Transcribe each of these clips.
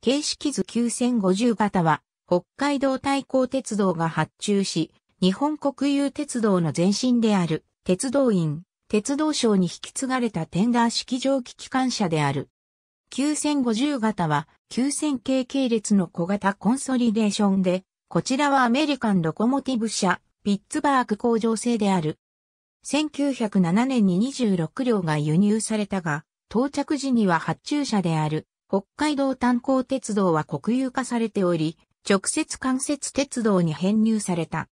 形式図9050型は、北海道対抗鉄道が発注し、日本国有鉄道の前身である、鉄道院、鉄道省に引き継がれたテンダー式蒸気機関車である。9050型は、9000系系列の小型コンソリデーションで、こちらはアメリカンロコモティブ社、ピッツバーク工場製である。1907年に26両が輸入されたが、到着時には発注車である北海道炭鉱鉄道は国有化されており、直接間接鉄道に編入された。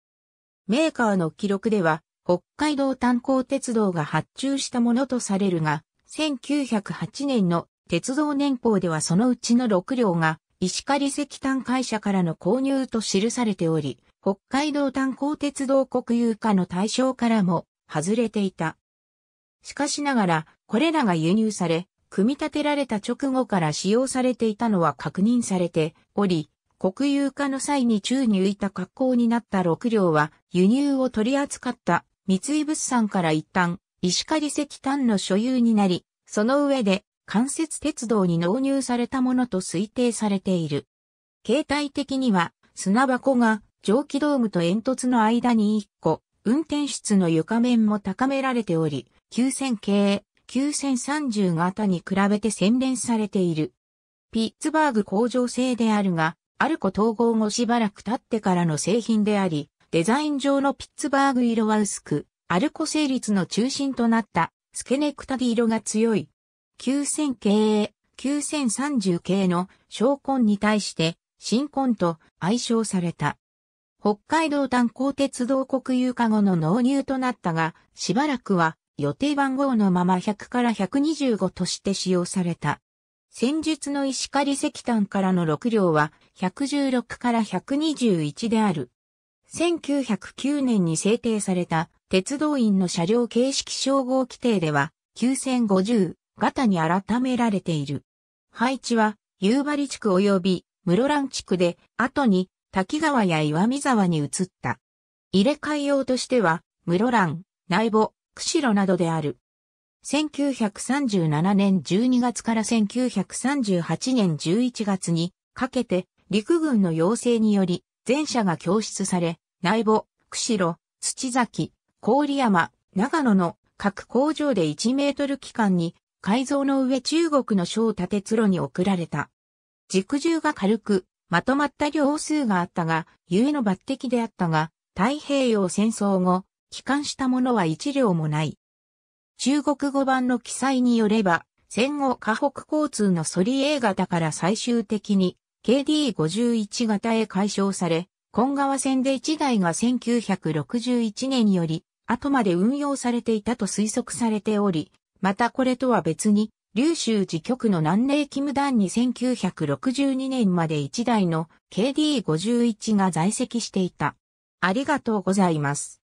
メーカーの記録では、北海道炭鉱鉄道が発注したものとされるが、1908年の鉄道年報ではそのうちの6両が石狩石炭会社からの購入と記されており、北海道炭鉱鉄道国有化の対象からも外れていた。しかしながら、これらが輸入され、組み立てられた直後から使用されていたのは確認されており、国有化の際に宙に浮いた格好になった6両は輸入を取り扱った三井物産から一旦石狩石炭の所有になり、その上で関節鉄道に納入されたものと推定されている。形態的には砂箱が蒸気ドームと煙突の間に1個、運転室の床面も高められており、9000系9030型に比べて洗練されている。ピッツバーグ工場製であるが、アルコ統合後しばらく経ってからの製品であり、デザイン上のピッツバーグ色は薄く、アルコ成立の中心となったスケネクタディ色が強い。9000系、9030系の小根に対して新根と愛称された。北海道炭鉱鉄道国有化後の納入となったが、しばらくは予定番号のまま100から125として使用された。戦術の石狩石炭からの6両は116から121である。1909年に制定された鉄道員の車両形式称号規定では9050型に改められている。配置は夕張地区及び室蘭地区で後に滝川や岩見沢に移った。入れ替え用としては室蘭、内房、釧路などである。1937年12月から1938年11月にかけて陸軍の要請により全社が供出され、内部、釧路、土崎、郡山、長野の各工場で1メートル期間に改造の上中国の小縦て路に送られた。軸重が軽く、まとまった量数があったが、ゆえの抜擢であったが、太平洋戦争後、帰還したものは一両もない。中国語版の記載によれば、戦後河北交通のソリ A 型から最終的に KD51 型へ解消され、今川線で1台が1961年より後まで運用されていたと推測されており、またこれとは別に、琉州自局の南寧キム団に1962年まで1台の KD51 が在籍していた。ありがとうございます。